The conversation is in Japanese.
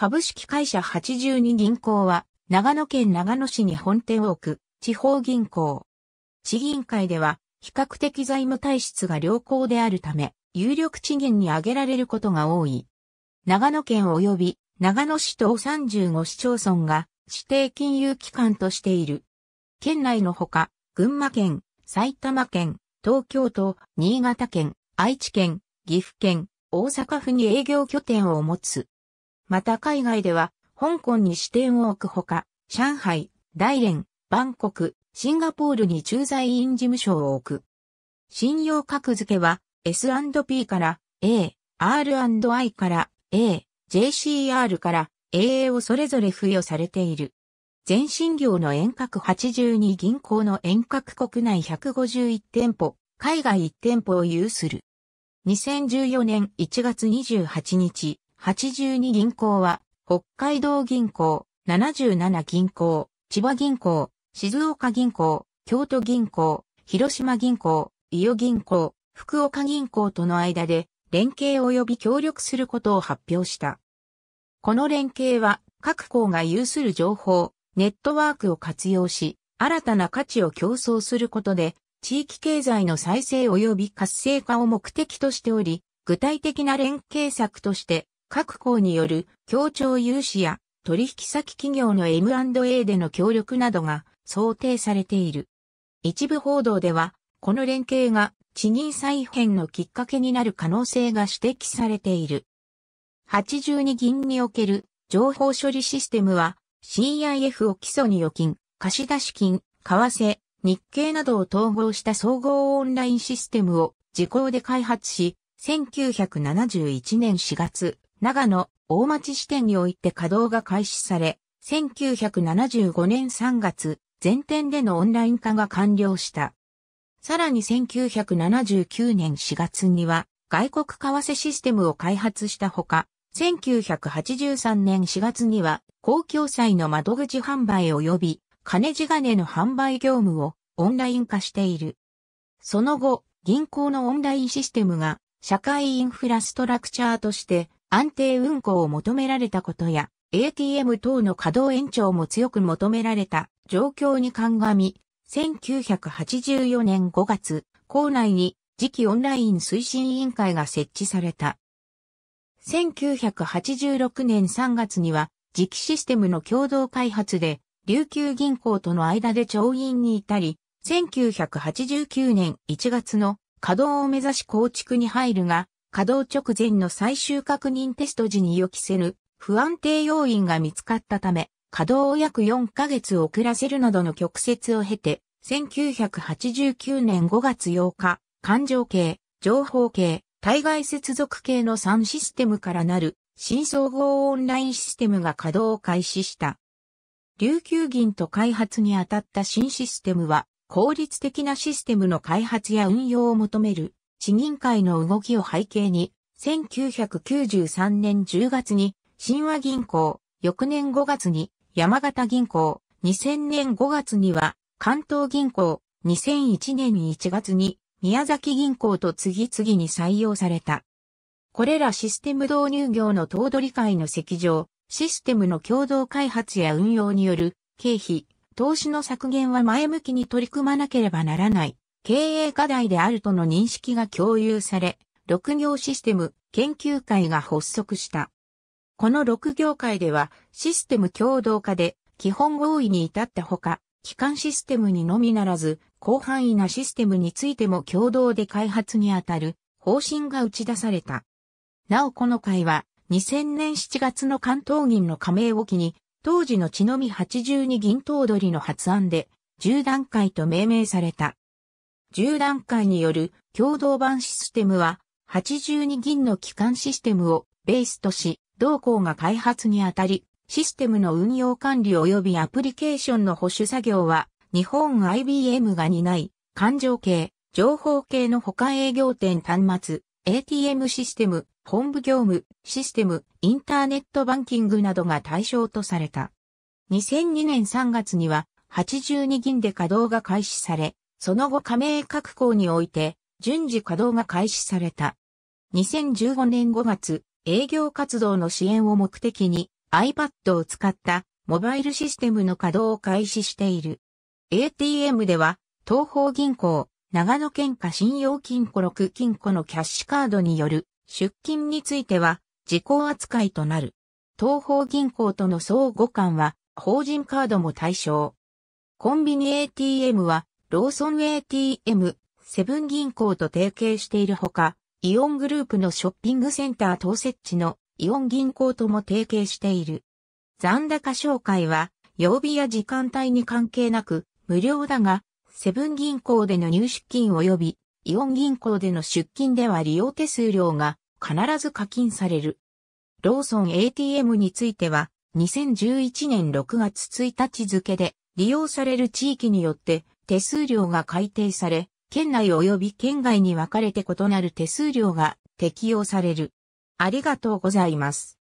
株式会社82銀行は、長野県長野市に本店を置く地方銀行。地銀会では、比較的財務体質が良好であるため、有力地銀に挙げられることが多い。長野県及び長野市等35市町村が指定金融機関としている。県内のほか、群馬県、埼玉県、東京都、新潟県、愛知県、岐阜県、大阪府に営業拠点を持つ。また海外では、香港に支店を置くほか、上海、大連、バンコク、シンガポールに駐在員事務所を置く。信用格付けは S&P から A、R&I から A、JCR から AA をそれぞれ付与されている。全信業の遠隔82銀行の遠隔国内151店舗、海外1店舗を有する。2014年1月28日、82銀行は、北海道銀行、77銀行、千葉銀行、静岡銀行、京都銀行、広島銀行、伊予銀行、福岡銀行との間で連携及び協力することを発表した。この連携は各行が有する情報、ネットワークを活用し、新たな価値を競争することで、地域経済の再生及び活性化を目的としており、具体的な連携策として、各校による協調融資や取引先企業の M&A での協力などが想定されている。一部報道では、この連携が地銀再編のきっかけになる可能性が指摘されている。82銀における情報処理システムは CIF を基礎に預金、貸出金、為替、日経などを統合した総合オンラインシステムを自公で開発し、1971年4月、長野、大町支店において稼働が開始され、1975年3月、全店でのオンライン化が完了した。さらに1979年4月には、外国為替システムを開発したほか、1983年4月には、公共債の窓口販売及び、金地金の販売業務をオンライン化している。その後、銀行のオンラインシステムが社会インフラストラクチャーとして安定運行を求められたことや、ATM 等の稼働延長も強く求められた状況に鑑み、1984年5月、校内に次期オンライン推進委員会が設置された。1986年3月には、次期システムの共同開発で、琉球銀行との間で調印に至り、1989年1月の稼働を目指し構築に入るが、稼働直前の最終確認テスト時に予期せぬ不安定要因が見つかったため、稼働を約4ヶ月遅らせるなどの曲折を経て、1989年5月8日、環状系、情報系、対外接続系の3システムからなる新総合オンラインシステムが稼働を開始した。琉球銀と開発に当たった新システムは、効率的なシステムの開発や運用を求める市民会の動きを背景に、1993年10月に新和銀行、翌年5月に山形銀行、2000年5月には関東銀行、2001年1月に宮崎銀行と次々に採用された。これらシステム導入業の頭取会の席上、システムの共同開発や運用による経費、投資の削減は前向きに取り組まなければならない経営課題であるとの認識が共有され、6行システム研究会が発足した。この6業界ではシステム共同化で基本合意に至ったほか、機関システムにのみならず、広範囲なシステムについても共同で開発にあたる方針が打ち出された。なおこの会は2000年7月の関東銀の加盟を機に、当時の血のみ82銀頭取りの発案で10段階と命名された。10段階による共同版システムは、82銀の機関システムをベースとし、同校が開発にあたり、システムの運用管理及びアプリケーションの保守作業は、日本 IBM が担い、環状系、情報系の他営業店端末、ATM システム、本部業務、システム、インターネットバンキングなどが対象とされた。2002年3月には、82銀で稼働が開始され、その後加盟各校において、順次稼働が開始された。2015年5月、営業活動の支援を目的に iPad を使ったモバイルシステムの稼働を開始している。ATM では、東方銀行、長野県下信用金庫6金庫のキャッシュカードによる出金については、時効扱いとなる。東方銀行との相互間は、法人カードも対象。コンビニ ATM は、ローソン ATM、セブン銀行と提携しているほか、イオングループのショッピングセンター等設置のイオン銀行とも提携している。残高紹介は、曜日や時間帯に関係なく、無料だが、セブン銀行での入出金及び、イオン銀行での出金では利用手数料が必ず課金される。ローソン ATM については、2011年6月1日付で利用される地域によって手数料が改定され、県内及び県外に分かれて異なる手数料が適用される。ありがとうございます。